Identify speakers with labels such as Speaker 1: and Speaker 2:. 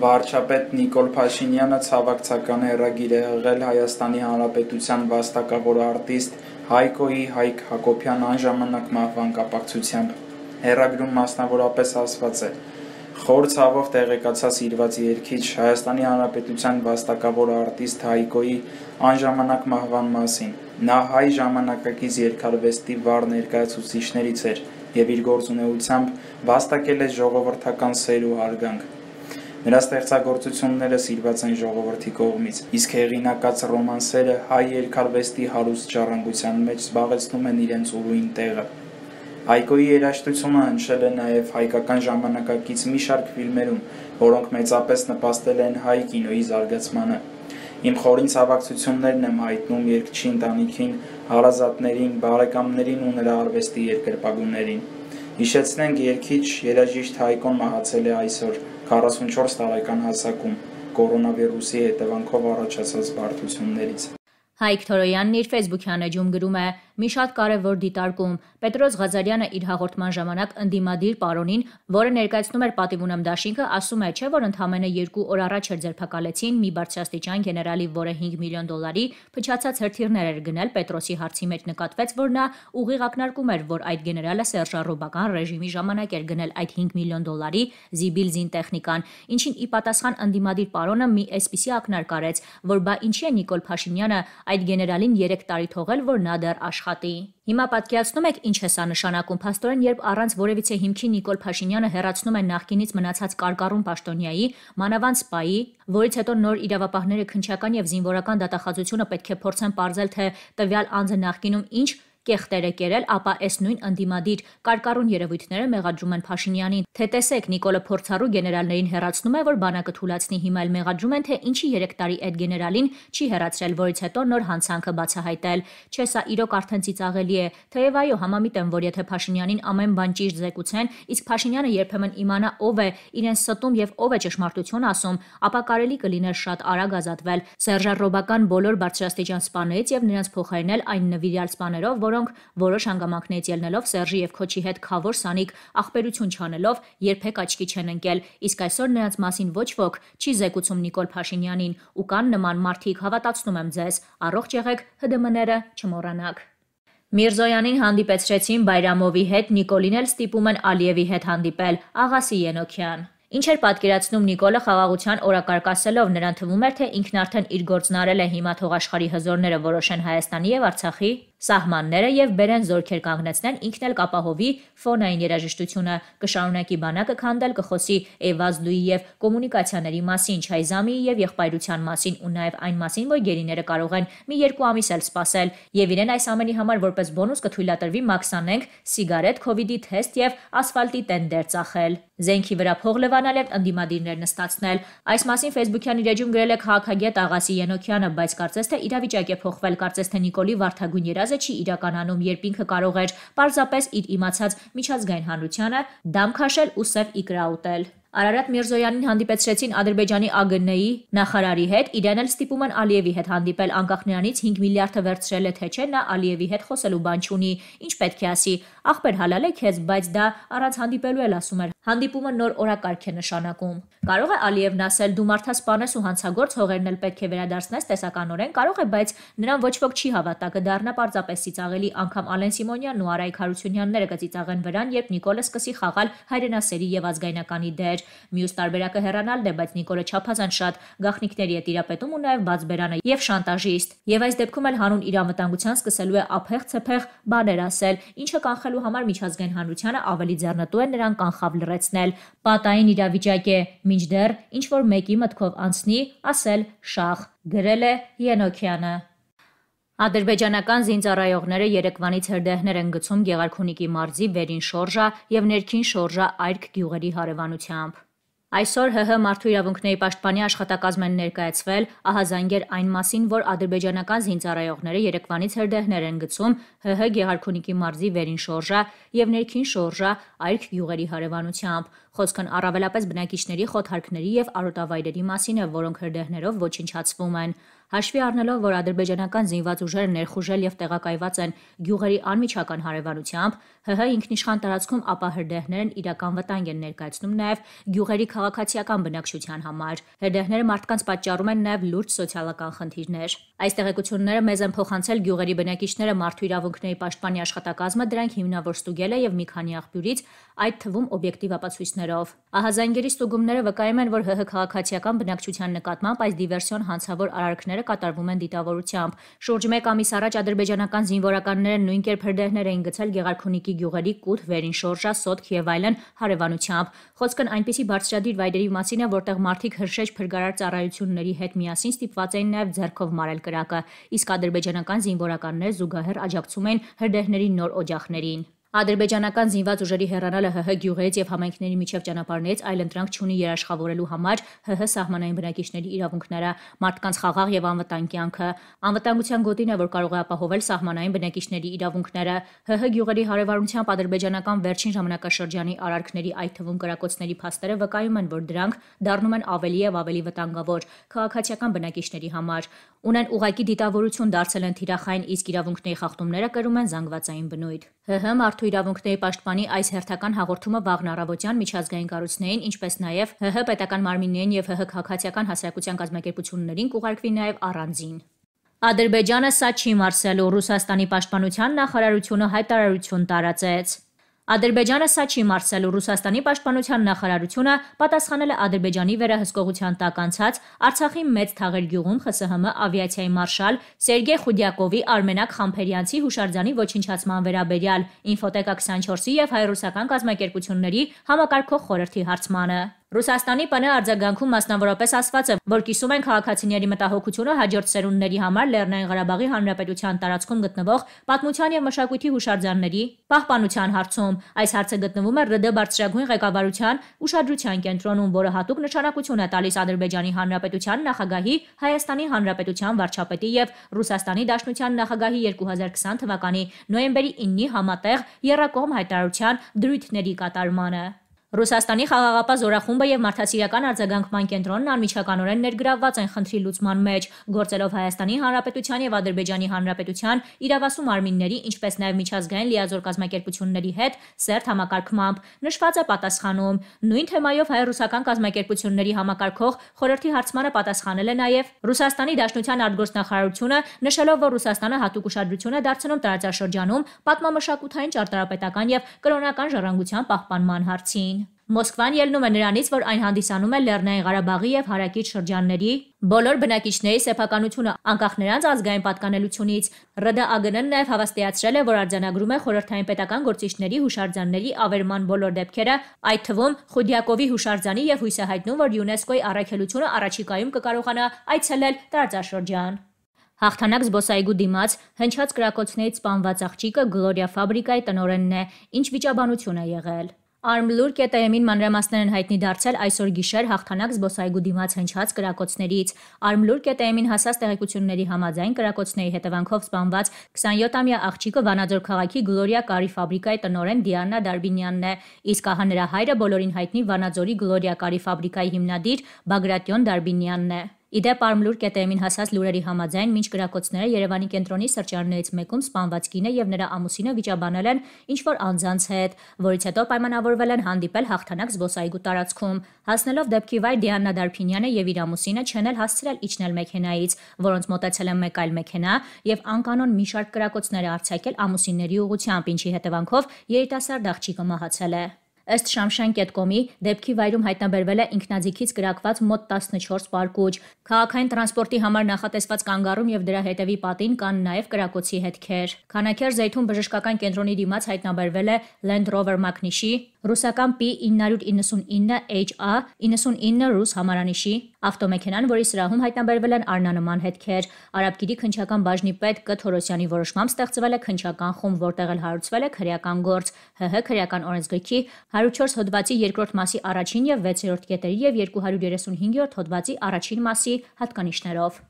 Speaker 1: վարչապետ Նիկոլ Փաշինյանը ցավակցական հերագիր է ըղել Հայաստանի Հանրապետության վաստակավոր արտիստ Հայկոյի Հայկ Հակոբյան անժամանակ մահվան կապակցությամբ։ Հերագրում մասնավորապես ասված է. Խոր ցավով տեղեկացած իրված երկիչ Հայաստանի Հանրապետության վաստակավոր արտիստ Հայկոյի անժամանակ մահվան մասին։ Նա հայ ժամանակակից երկարվեստի վառ ներկայացուցիչներից էր եւ իր գործունեությամբ վաստակել է ժողովրդական սեր ու հարգանք։ Նրա ստեղծագործությունները սիրված են ժողովրդի կողմից, իսկ հեղինակած ռոմանսերը հայ երկարվեստի հարուստ ժառանգության մեջ զբաղեցնում են իրենց ուրույն տեղը։ Հայկոյի երաժշտությունը հնչել է նաև հայկական ժամանակակից մի շարք ֆիլմերում, որոնք մեծապես նպաստել են հայ կինոյի զարգացմանը։ Իմ խորին ցավակցություններն եմ հայտնում երկչի ընտանիքին, հարազատներին, բարեկամներին ու նրա արվեստի երկրպագուներին։ Հիշեցնենք երկիչ երաժիշտ Հայկոն մահացել է այսօր 1900 44 տարեկան հասակում կորոնավիրուսի հետևանքով առաջացած բարդություններից։
Speaker 2: Հայկ Թորոյանն իր Facebook-յան էջում գրում է մի շատ կարևոր դիտարկում։ Պետրոս Ղազարյանը իր հաղորդման ժամանակ ընդդիմադիր պարոնին, որը ներկայացնում էր Պատիվունամ դաշինքը, ասում է, չէ՞ որ ընդամենը 2 օր առաջ էր ձերբակալեցին մի բարձրաստիճան գեներալի, որը 5 միլիոն դոլարի փչացած հրթիռներ էր գնել Պետրոսի հարցի մեջ նկատվեց, որ նա ուղիղ ակնարկում էր, որ այդ գեներալը սերժարոբական ռեժիմի ժամանակ էր գնել այդ 5 միլիոն դոլարի զիբիլզին տեխնիկան, ինչին ի պատասխան ընդդիմադիր պարոնը մի էսպիսի ակնարկարեց, որ բա ինչի է Նիկոլ Փաշինյանը այդ գեներալին 3 տարի թողել, որ նա դեռ աշխ աշխատի։ Հիմա պատկերացնում եք ինչ է սա նշանակում Փաստորեն, երբ առանց որևիցե հիմքի Նիկոլ Փաշինյանը հերացնում է նախկինից մնացած կարկառուն Պաշտոնյայի, մանավանդ սպայի, որից հետո նոր իրավապահները քնչական եւ զինվորական դատախազությունը պետք է փորձեն ողջել թե տվյալ անձը նախկինում ինչ կեղտեր է կերել, ապա այս նույն ընդդիմադիր կարկառուն երևույթները մեղադրում են Փաշինյանին։ Թե տեսեք Նիկոլը Փորձարու գեներալներին հերացնում է, որ բանակը թուլացնի, հիմա էլ մեղադրում են, թե ինչի 3 տարի այդ գեներալին չի հերացրել, որից հետո նոր հանցանքը բացահայտել։ Չէ, սա իրոք արդեն ծիծաղելի է։ Թեև այո, համամիտ եմ, որ եթե Փաշինյանին ամեն բան ճիշտ զեկուցեն, իսկ Փաշինյանը երբեմն իմանա ով է իրեն ստում եւ ով է ճշմարտություն ասում, ապա կարելի կլիներ շատ արագ ազատվել Սերժարոբական բոլոր բարձրաստիճան սպաներից եւ նրանց փոխարինել այն նվիրյալ սպաներով, որ որոնք որոշ հանգամանքներից ելնելով Սերժի եւ Քոչի հետ խավոր սանիկ ախբերություն չանելով երբեք աչքի չեն ընկել, իսկ այսօր նրանց մասին ոչ ոք չի զեկուցում Նիկոլ Փաշինյանին ու կան նման մարդիկ, հավատացնում եմ ձեզ, առողջ եղեք, ՀԴՄ-ները չմոռանաք։ Միրզոյանին հանդիպեցրեցին Բայրամովի հետ, Նիկոլին էլ ստիպում են Ալիևի հետ հանդիպել, աղասի Ենոքյան։ Ինչ էր պատկերացնում Նիկոլը խաղաղության օրակարգասելով, նրան թվում էր, թե ինքն արդեն իր գործն արել է հիմա թող աշխարհի հզորները որոշեն Հայաստանի եւ Արցախի սահմանները եւ բերեն զորքեր կանգնեցնեն, ինքն էլ կապահովի ֆոնային երաժշտությունը, կշարունակի բանակը քանդել, կխոսի Էվազդուի եւ կոմունիկացիաների մասին, Չայզամի եւ եղբայրության մասին ու նաեւ այն մասին, որ գերիները կարող են մի երկու ամիս էլ սպասել եւ իրեն այս ամենի համար որպես բոնուս կթույլատրվի մաքսանենք սիգարետ, կովիդի թեստ եւ ասֆալտի տենդեր ծախել, զենքի վրա փող լվանալ եւ ընդդիմադիրներ նստացնել։ Այս մասին Facebook-յան իր էջում գրել է քաղաքագետ Աղասի Ենոքյանը, բայց կարծես թե իրավիճակ է փոխվել, կարծես թե Նիկոլի Վարդագույն երազ երազը չի իրականանում, երբ ինքը կարող էր պարզապես իր իմացած միջազգային հանրությանը դամ քաշել ու սև իգրա ուտել։ Արարատ Միրզոյանին հանդիպեցրեցին Ադրբեջանի ԱԳՆ-ի նախարարի հետ, իրեն էլ ստիպում են Ալիևի հետ հանդիպել, անկախ նրանից 5 միլիարդը վերցրել է թե չէ, նա Ալիևի հետ խոսելու բան չունի, ինչ պետք է ասի։ Ախպեր հալալ է քեզ, բայց դա առանց հանդիպելու էլ ասում էր։ Հանդիպումը նոր օրակարգ է նշանակում։ Կարող է Ալիևն ասել՝ դու մարդասպանես ու հանցագործ հողերն էլ պետք է վերադարձնես տեսականորեն, կարող է, բայց նրան ոչ ոք չի հավատա կդառնա պարզապես ծիծաղելի անգամ Ալեն Սիմոնյանն ու Արայք Հարությունյանները կծիծաղեն վրան, երբ Նիկոլը սկսի խաղալ հայրենասերի եւ ազգայնականի դեր։ Մյուս տարբերակը հեռանալն է, բայց Նիկոլը չափազանց շատ գախնիկների է տիրապետում ու նաեւ բացբերանը եւ շանտաժիստ։ Եվ այս դեպքում էլ հանուն իրավտանգության սկսելու է ափեղ-ցեփեղ բաներ ասել, ինչը կանխելու ստանալու համար միջազգային հանրությանը ավելի ձեռնտու է նրան կանխավ լրացնել։ Պատային իրավիճակ է, մինչդեռ ինչ որ մեկի մտքով անցնի, ասել շախ, գրել է Ենոքյանը։ Ադրբեջանական զինծառայողները Երևանից հրդեհներ են գցում Գեղարքունիքի մարզի վերին շորժա եւ ներքին շորժա այրք գյուղերի հարևանությամբ։ Այսօր ՀՀ մարդու իրավունքների պաշտպանի աշխատակազմեն ներկայացվել ահազանգեր այն մասին, որ ադրբեջանական զինծառայողները Երևանից հրդեհներ են գցում ՀՀ Գեղարքունիքի մարզի վերին շորժա եւ ներքին շորժա այրք գյուղերի հարևանությամբ։ Խոսքն առավելապես բնակիչների խոթարքների եւ արոտավայրերի մասին է, որոնք հրդեհներով ոչնչացվում են։ Հաշվի առնելով, որ ադրբեջանական զինված ուժերը ներխուժել եւ տեղակայված են գյուղերի անմիջական հարևանությամբ, ՀՀ ինքնիշխան տարածքում ապահրդեհներն իրական վտանգ են ներկայացնում նաեւ գյուղերի քաղաքացիական բնակչության համար։ Հրդեհները մարդկանց պատճառում են նաեւ լուրջ սոցիալական խնդիրներ։ Այս տեղեկությունները մեզ են փոխանցել գյուղերի բնակիչները մարդու իրավունքների պաշտպանի աշխատակազմը դրանք հիմնավոր ստուգել է եւ մի քանի աղբյուրից, այդ թվում օբյեկտիվ ապացույցներով։ Ահազանգերի ստուգումները վկայում են, որ ՀՀ քաղաքացիական բնակչության նկատմամբ այս դիվերսիոն հանցավոր արարքները հարձակումները կատարվում են դիտավորությամբ։ Շուրջ 1 ամիս առաջ ադրբեջանական զինվորականները նույն կերպ հրդեհներ էին գցել Գեղարքունիքի գյուղերի Կուտ, Վերին Շորժա, Սոտք եւ այլն հարևանությամբ։ Խոսքն այնպիսի բարձրադիր վայրերի մասին է, որտեղ մարդիկ հրշեջ փրկարար ծառայությունների հետ միասին ստիպված էին նաեւ ձեռքով մարել կրակը, իսկ ադրբեջանական զինվորականները զուգահեռ աջակցում էին հրդեհների նոր օջախներին։ Ադրբեջանական զինված ուժերի հեռանալը ՀՀ գյուղերից եւ համայնքների միջև ճանապարհներից այլընտրանք չունի երաշխավորելու համար ՀՀ սահմանային բնակիչների իրավունքները, մարդկանց խաղաղ եւ անվտանգ կյանքը, անվտանգության գոտին է, որ կարող է ապահովել սահմանային բնակիչների իրավունքները։ ՀՀ գյուղերի հարևանությամբ ադրբեջանական վերջին ժամանակաշրջանի արարքների այդ թվում կրակոցների փաստերը վկայում են, որ դրանք դառնում են ավելի եւ ավելի վտանգավոր քաղաքացիական բնակիչների համար։ Ունեն ուղակի դիտավորություն դարձել են թիրախային, իսկ իրավունքների խախտումները կրում են զանգվածային բնույթ։ ՀՀ Մարդու իրավունքների պաշտպանի այս հերթական հաղորդումը վաղն առավոտյան միջազգային կառույցներին, ինչպես նաև ՀՀ պետական մարմիններին եւ ՀՀ քաղաքացիական հասարակության կազմակերպություններին կուղարկվի նաև առանձին։ Ադրբեջանը սա չի մարսելու Ռուսաստանի պաշտպանության նախարարությունը հայտարարություն տարածեց։ Ադրբեջանը սա չի մարսել ու Ռուսաստանի պաշտպանության նախարարությունը պատասխանել է Ադրբեջանի վերահսկողության տակ անցած Արցախի մեծ թաղեր գյուղում ԽՍՀՄ ավիացիայի մարշալ Սերգեյ Խուդյակովի Արմենակ Խամփերյանցի հուշարձանի ոչնչացման վերաբերյալ Ինֆոտեքա 24-ի եւ հայ ռուսական կազմակերպությունների համակարգող խորհրդի հարցմանը։ Ռուսաստանի ՊՆ արձագանքում մասնավորապես ասված է, որ կիսում են քաղաքացիների մտահոգությունը հաջորդ սերունդների համար Լեռնային Ղարաբաղի Հանրապետության տարածքում գտնվող պատմության եւ մշակույթի հուշարձանների պահպանության հարցում։ Այս հարցը գտնվում է ՌԴ բարձրագույն ղեկավարության ուշադրության կենտրոնում, որը հատուկ նշանակություն է տալիս Ադրբեջանի Հանրապետության նախագահի, Հայաստանի Հանրապետության վարչապետի եւ Ռուսաստանի Դաշնության նախագահի 2020 թվականի նոյեմբերի 9-ի համատեղ երկկողմ հայտարարության դրույթների կատարմանը։ Ռուսաստանի խաղաղապահ զորախումբը եւ մարդասիրական արձագանքման կենտրոնն անմիջականորեն ներգրավված են խնդրի լուծման մեջ, գործելով Հայաստանի Հանրապետության եւ Ադրբեջանի Հանրապետության իրավասու մարմինների, ինչպես նաեւ միջազգային լիազոր կազմակերպությունների հետ սերտ համակարգմամբ։ Նշված է պատասխանում նույն թեմայով հայ-ռուսական կազմակերպությունների համակարգող խորհրդի հարցմանը պատասխանել է նաեւ Ռուսաստանի Դաշնության արտգործնախարարությունը, նշելով, որ Ռուսաստանը հատուկ ուշադրություն է դարձնում տարածաշրջանում պատմամշակութային ճարտարապետական եւ կրոնական ժառանգության պահպանման հարցին։ Մոսկվան ելնում է նրանից, որ այն հանդիսանում է Լեռնային Ղարաբաղի եւ հարակից շրջանների բոլոր բնակիչների սեփականությունը անկախ նրանց ազգային պատկանելությունից։ ՌԴԱԳՆ-ն նաեւ հավաստիացրել է, որ արձանագրում է խորհրդային պետական գործիչների հուշարձանների ավերման բոլոր դեպքերը, այդ թվում Խուդյակովի հուշարձանի եւ հույսահայտնում, որ ՅՈՒՆԵՍԿՕ-ի առաքելությունը առաջիկայում կկարողանա այցելել տարածաշրջան։ Հաղթանակ զբոսայգու դիմաց հնչած կրակոցներից սպանված աղջիկը Գլորիա Ֆաբրիկայի տնօրենն է, ինչ վիճաբանություն է եղել։ Armlur.am-ին մանրամասներն հայտնի դարձել այսօր գիշեր հաղթանակ զբոսայգու դիմաց հնչած կրակոցներից։ Armlur.am-ին հասած տեղեկությունների համաձայն կրակոցների հետևանքով սպանված 27-ամյա աղջիկը Վանաձոր քաղաքի Գլորիա կարի ֆաբրիկայի տնօրեն Դիանա Դարբինյանն է, իսկ ահա նրա հայրը բոլորին հայտնի Վանաձորի Գլորիա կարի ֆաբրիկայի հիմնադիր Բագրատյան Դարբինյանն է։ Իդեպ Արմլուր կետերին հասած լուրերի համաձայն մինչ գրակոչները Երևանի կենտրոնի սրճարաններից մեկում սպանված կինը եւ նրա ամուսինը վիճաբանել են ինչ որ անձանց հետ, որից հետո պայմանավորվել են հանդիպել հաղթանակ զբոսայգու տարածքում։ Հասնելով դեպքի վայր Դիանա Դարփինյանը եւ իր ամուսինը չեն էլ հասցրել իջնել մեքենայից, որոնց մոտեցել են մեկ այլ մեքենա եւ անկանոն մի շարք գրակոչներ արցակել ամուսինների ուղությամբ, ինչի հետևանքով երիտասարդ աղջիկը մահացել է։ Ըստ shamshan.com-ի դեպքի վայրում հայտնաբերվել է ինքնաձիգից կրակված մոտ 14 պարկուճ։ Քաղաքային տրանսպորտի համար նախատեսված կանգառում եւ դրա հետևի պատին կան նաեւ կրակոցի հետքեր։ Քանաքեր Զեյթուն բժշկական կենտրոնի դիմաց հայտնաբերվել է Land Rover Magnishi ռուսական P999 HA 99 ռուս համարանիշի ավտոմեքենան, որի սրահում հայտնաբերվել են արնանման հետքեր, Արաբգիրի քնչական բաժնի պետ Կ Թորոսյանի որոշմամբ ստեղծվել է քնչական խումբ, որտեղ էլ հարուցվել է քրեական գործ ՀՀ քրեական օրենսգրքի 104 հոդվածի երկրորդ մասի առաջին եւ 6-րդ կետերի եւ 235-րդ հոդվածի առաջին մասի հատկանիշներով։